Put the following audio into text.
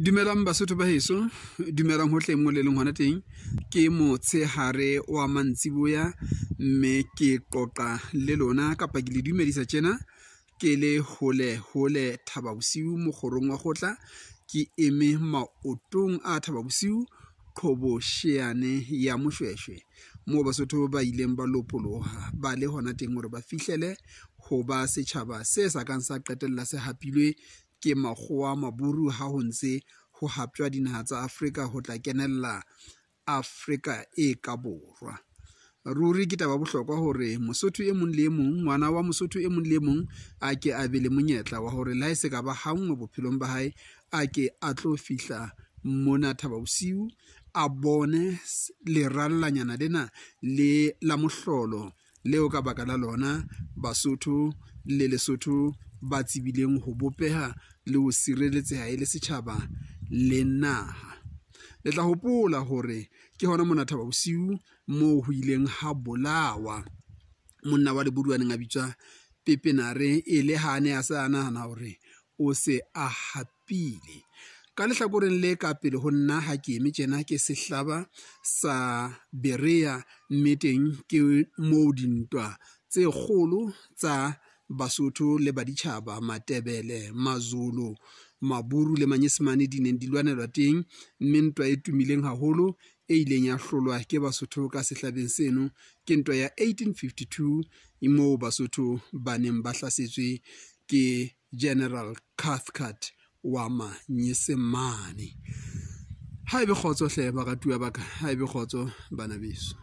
dumelang basotho ba heso dumelang gotlhe mo le leng gona teng ke motshegare wa mantsiboya mme ke qoqa le lona kapa ke le dumedisa tjena ke le hole hole thababosiu mogorong wa gotla ke eme maotong a thababosiu kgobosheane ya moshweshwe moo basotho ba ileng ba lopologa ba le gona teng gore ba fitlhele go ba setšhaba se sa kang sa qetelela se hapilwe ke makgowa maburu ha ho ntse ho haptjwa dinaha tsa Afrika ho tla kenella Afrika e ka borwa. Ruri ke taba bohlokwa hore Mosotho e mong le e mong ngwana wa Mosotho e mong le e mong a ke a be le monyetla wa hore le ha e se ka ba hanngwe bophelong ba hae a ke a tlo fihla mona thaba bosiu a bone lerallanyana lena le la mohlolo leo ka baka la lona Basotho le Lesotho ba tsebileng ho bopeha le ho sireletseha e le setjhaba le naha. Le tla hopola hore ke hona mona thaba bosiu moo ho ileng ha bolawa monna wa lebodu a neng a bitswa pepenare e le ha ne a se a nahana hore o se a hapile ka lehlakoreng le ka pele ho nna ha ke eme tjena ke sehlaba sa berea mme teng ke moo dintwa tse kgolo tsa basotho le baditšhaba matebele mazulu maburu le manyesemane di neng di lwanelwa teng mme ntwa e tumileng haholo e ileng ya hlolwa ke basotho ka sehlabeng seno ke ntwa ya 1852 moo basotho ba neng ba hlasetswe ke general cathcat wa manyesemane ha ebe kgotso hle baratuwa ba ka ha ebe kgotso bana beso